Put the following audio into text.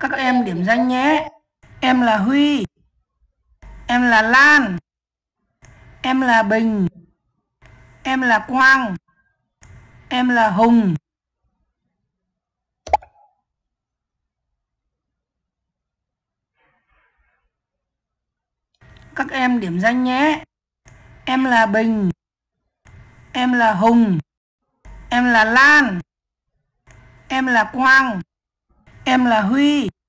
Các em điểm danh nhé. Em là Huy. Em là Lan. Em là Bình. Em là Quang. Em là Hùng. Các em điểm danh nhé. Em là Bình. Em là Hùng. Em là Lan. Em là Quang em là Huy